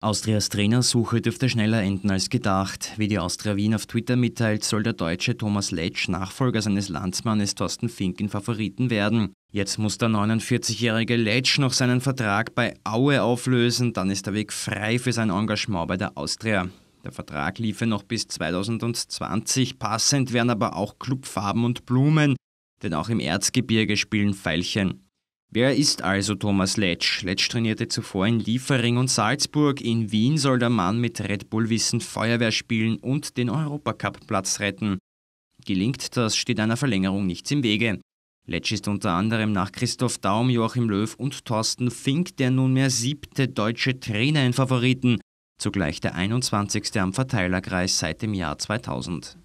Austrias Trainersuche dürfte schneller enden als gedacht. Wie die Austria Wien auf Twitter mitteilt, soll der Deutsche Thomas Letsch Nachfolger seines Landsmannes Thorsten Fink in Favoriten werden. Jetzt muss der 49-jährige Letsch noch seinen Vertrag bei Aue auflösen, dann ist der Weg frei für sein Engagement bei der Austria. Der Vertrag liefe noch bis 2020, passend wären aber auch Clubfarben und Blumen, denn auch im Erzgebirge spielen Veilchen. Wer ist also Thomas Letsch? Letsch trainierte zuvor in Liefering und Salzburg. In Wien soll der Mann mit Red Bull-Wissen Feuerwehr spielen und den Europacup-Platz retten. Gelingt das, steht einer Verlängerung nichts im Wege. Letsch ist unter anderem nach Christoph Daum, Joachim Löw und Thorsten Fink der nunmehr siebte deutsche Trainer in Favoriten, zugleich der 21. am Verteilerkreis seit dem Jahr 2000.